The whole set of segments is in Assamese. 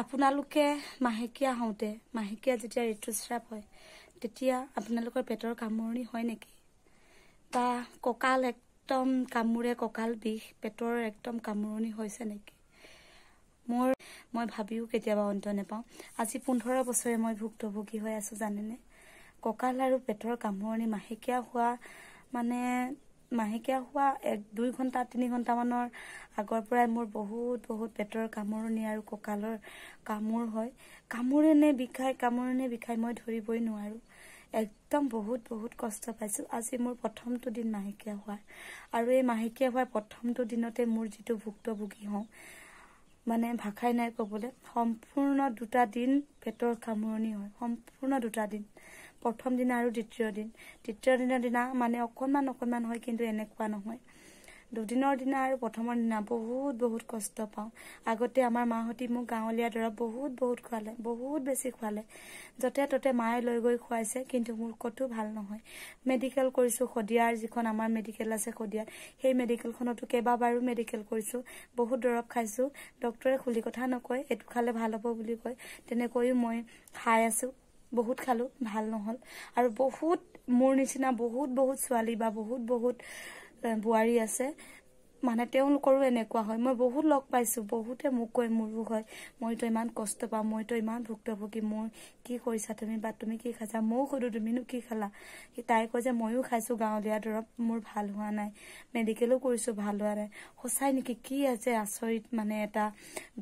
আপোনালোকে মাহেকীয়া হওঁতে মাহেকীয়া যেতিয়া ঋতুস্ৰাৱ হয় তেতিয়া আপোনালোকৰ পেটৰ কামোৰণি হয় নেকি বা কঁকাল একদম কামোৰে কঁকাল বিষ পেটৰ একদম কামোৰণি হৈছে নেকি মোৰ মই ভাবিও কেতিয়াবা অন্ত নেপাওঁ আজি পোন্ধৰ বছৰে মই ভুক্তভোগী হৈ আছোঁ জানেনে কঁকাল আৰু পেটৰ কামোৰণি মাহেকীয়া হোৱা মানে মাহেকীয়া হোৱা এক দুই ঘণ্টা তিনি ঘণ্টামানৰ আগৰ পৰাই মোৰ বহুত বহুত পেটৰ কামোৰণি আৰু কঁকালৰ কামোৰ হয় কামোৰণে বিষাই কামোৰণে বিষাই মই ধৰিবই নোৱাৰোঁ একদম বহুত বহুত কষ্ট পাইছোঁ আজি মোৰ প্ৰথমটো দিন মাহেকীয়া হোৱাৰ আৰু এই মাহেকীয়া হোৱাৰ প্ৰথমটো দিনতে মোৰ যিটো ভুক্তভোগী হওঁ মানে ভাষাই নাই ক'বলৈ সম্পূৰ্ণ দুটা দিন পেটৰ কামোৰণি হয় সম্পূৰ্ণ দুটা দিন প্ৰথম দিনা আৰু দ্বিতীয় দিন তৃতীয় দিনৰ দিনা মানে অকণমান অকণমান হয় কিন্তু এনেকুৱা নহয় দুদিনৰ দিনা আৰু প্ৰথমৰ দিনা বহুত বহুত কষ্ট পাওঁ আগতে আমাৰ মাহঁতি মোক গাঁৱলীয়া দৰৱ বহুত বহুত খোৱালে বহুত বেছি খোৱালে য'তে ত'তে মায়ে লৈ গৈ খুৱাইছে কিন্তু মোৰ ক'তো ভাল নহয় মেডিকেল কৰিছোঁ শদিয়াৰ যিখন আমাৰ মেডিকেল আছে শদিয়াত সেই মেডিকেলখনতো কেইবাবাৰো মেডিকেল কৰিছোঁ বহুত দৰৱ খাইছোঁ ডক্টৰে খুলি কথা নকয় এইটো খালে ভাল হ'ব বুলি কয় তেনেকৈও মই খাই আছোঁ বহুত খালোঁ ভাল নহল আৰু বহুত মোৰ নিচিনা বহুত বহুত ছোৱালী বা বহুত বহুত বোৱাৰী আছে মানে তেওঁলোকৰো এনেকুৱা হয় মই বহুত লগ পাইছো বহুতে মোক কয় মোৰো হয় মইতো ইমান কষ্ট পাওঁ মইতো ইমান ভুক্তভোগী মোৰ কি কৰিছা তুমি বা তুমি কি খাইছা ময়ো সুধো তুমিনো কি খালা তাই কয় যে ময়ো খাইছো গাঁৱলীয়া দৰৱ মোৰ ভাল হোৱা নাই মেডিকেলো কৰিছো ভাল হোৱা নাই সঁচাই নেকি কি আছে আচৰিত মানে এটা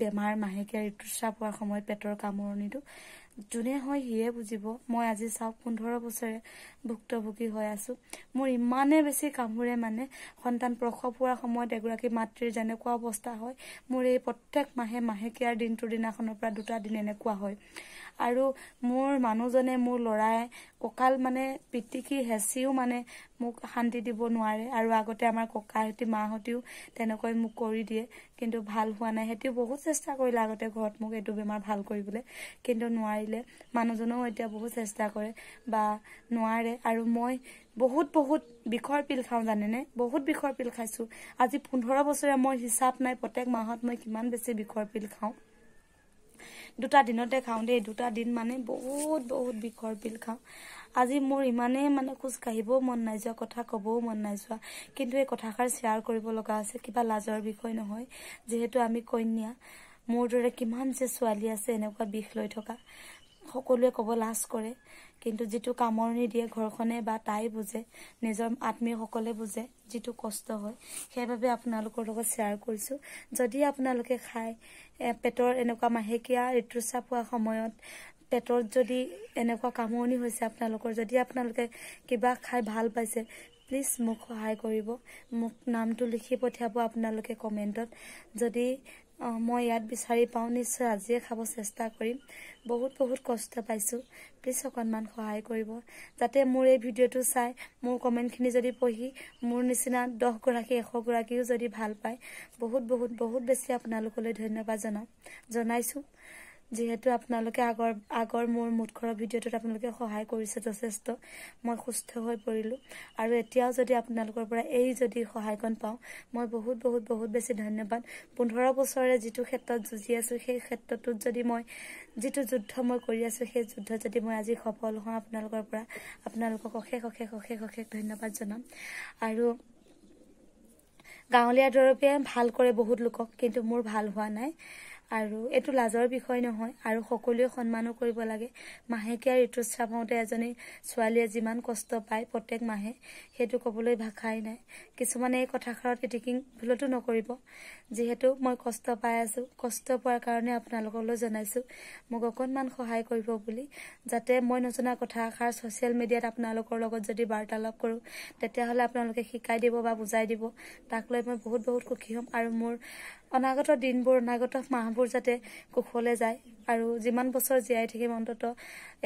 বেমাৰ মাহেকীয়া ঋতুস্ৰাৱ হোৱাৰ সময়ত পেটৰ কামোৰণিটো যোনে হয় সিয়ে বুজিব মই আজি চাওক পোন্ধৰ বছৰে ভুক্তভোগী হৈ আছো মোৰ ইমানে বেছি কামোৰে মানে সন্তান প্ৰসৱ হোৱাৰ সময়ত এগৰাকী মাতৃৰ যেনেকুৱা অৱস্থা হয় মোৰ এই প্ৰত্যেক মাহে মাহেকীয়াৰ দিনটোৰ দিনাখনৰ পৰা দুটা দিন এনেকুৱা হয় আৰু মোৰ মানুহজনে মোৰ ল'ৰাই কঁকাল মানে পিটিকি হেঁচিও মানে মোক শান্তি দিব নোৱাৰে আৰু আগতে আমাৰ ককাহঁতি মাহঁতেও তেনেকৈ মোক কৰি দিয়ে কিন্তু ভাল হোৱা নাই সিহঁতিও বহুত চেষ্টা কৰিলে আগতে ঘৰত মোক এইটো বেমাৰ ভাল কৰিবলৈ কিন্তু নোৱাৰিলে মানুহজনেও এতিয়া বহুত চেষ্টা কৰে বা নোৱাৰে আৰু মই বহুত বহুত বিষৰ পিল খাওঁ জানেনে বহুত বিষৰ পিল খাইছোঁ আজি পোন্ধৰ বছৰে মই হিচাপ নাই প্ৰত্যেক মাহত মই কিমান বেছি বিষৰ পিল খাওঁ দুটা দিনতে খাওঁ দেই দুটা দিন মানে বহুত বহুত বিষৰ পিল খাওঁ আজি মোৰ ইমানেই মানে খোজ কাঢ়িবও মন নাই যোৱা কথা ক'বও মন নাই যোৱা কিন্তু এই কথাষাৰ শ্বেয়াৰ কৰিব লগা আছে কিবা লাজৰ বিষয় নহয় যিহেতু আমি কন্যা মোৰ দৰে কিমান যে ছোৱালী আছে এনেকুৱা বিষ লৈ থকা সকলোৱে ক'ব লাজ কৰে কিন্তু যিটো কামৰণি দিয়ে ঘৰখনে বা তাই বুজে নিজৰ আত্মীয়সকলে বুজে যিটো কষ্ট হয় সেইবাবে আপোনালোকৰ লগত শ্বেয়াৰ কৰিছোঁ যদি আপোনালোকে খায় পেটৰ এনেকুৱা মাহেকীয়া ঋতুস্ৰাৱ হোৱা সময়ত পেটত যদি এনেকুৱা কামৰণি হৈছে আপোনালোকৰ যদি আপোনালোকে কিবা খাই ভাল পাইছে প্লিজ মোক সহায় কৰিব মোক নামটো লিখি পঠিয়াব আপোনালোকে কমেণ্টত যদি অঁ মই ইয়াত বিচাৰি পাওঁ নিশ্চয় আজিয়ে খাব চেষ্টা কৰিম বহুত বহুত কষ্ট পাইছোঁ প্লিজ অকণমান সহায় কৰিব যাতে মোৰ এই ভিডিঅ'টো চাই মোৰ কমেণ্টখিনি যদি পঢ়ি মোৰ নিচিনা দহগৰাকী এশগৰাকীও যদি ভাল পায় বহুত বহুত বহুত বেছি আপোনালোকলৈ ধন্যবাদ জনাওঁ জনাইছোঁ যিহেতু আপোনালোকে আগৰ আগৰ মোৰ মুঠ ঘৰৰ ভিডিঅ'টোত আপোনালোকে সহায় কৰিছে যথেষ্ট মই সুস্থ হৈ পৰিলোঁ আৰু এতিয়াও যদি আপোনালোকৰ পৰা এই যদি সহায়কণ পাওঁ মই বহুত বহুত বহুত বেছি ধন্যবাদ পোন্ধৰ বছৰে যিটো ক্ষেত্ৰত যুঁজি আছোঁ সেই ক্ষেত্ৰটোত যদি মই যিটো যুদ্ধ মই কৰি আছোঁ সেই যুদ্ধত যদি মই আজি সফল হওঁ আপোনালোকৰ পৰা আপোনালোকক অশেষ অশেষ অশেষ অশেষ ধন্যবাদ জনাম আৰু গাঁৱলীয়া দৰৱে ভাল কৰে বহুত লোকক কিন্তু মোৰ ভাল হোৱা নাই আৰু এইটো লাজৰ বিষয় নহয় আৰু সকলোৱে সন্মানো কৰিব লাগে মাহেকীয়া ঋতুস্ৰাৱ হওঁতে এজনী ছোৱালীয়ে যিমান কষ্ট পায় প্ৰত্যেক মাহে সেইটো ক'বলৈ ভাষাই নাই কিছুমানে এই কথাষাৰত এডিকিং ভুলতো নকৰিব যিহেতু মই কষ্ট পাই আছোঁ কষ্ট পোৱাৰ কাৰণে আপোনালোকলৈ জনাইছোঁ মোক অকণমান সহায় কৰিব বুলি যাতে মই নজনা কথাষাৰ ছ'চিয়েল মিডিয়াত আপোনালোকৰ লগত যদি বাৰ্তালাপ কৰোঁ তেতিয়াহ'লে আপোনালোকে শিকাই দিব বা বুজাই দিব তাক লৈ মই বহুত বহুত সুখী হ'ম আৰু মোৰ অনাগত দিনবোৰ অনাগত মাহবোৰ যাতে কুশলে যায় আৰু যিমান বছৰ জীয়াই থাকিম অন্তত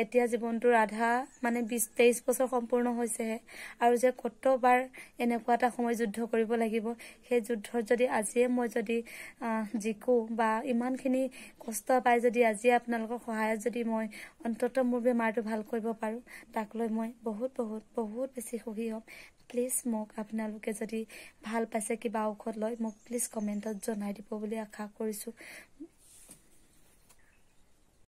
এতিয়া জীৱনটোৰ আধা মানে বিছ তেইছ বছৰ সম্পূৰ্ণ হৈছেহে আৰু যে কতবাৰ এনেকুৱা এটা সময় যুদ্ধ কৰিব লাগিব সেই যুদ্ধত যদি আজিয়ে মই যদি জিকো বা ইমানখিনি কষ্ট পাই যদি আজিয়ে আপোনালোকৰ সহায়ত যদি মই অন্তত মোৰ বেমাৰটো ভাল কৰিব পাৰোঁ তাক লৈ মই বহুত বহুত বহুত বেছি সুখী হ'ম প্লিজ মোক আপোনালোকে যদি ভাল পাইছে কিবা ঔষধ লয় মোক প্লিজ কমেণ্টত জনাই দিব বুলি আশা কৰিছোঁ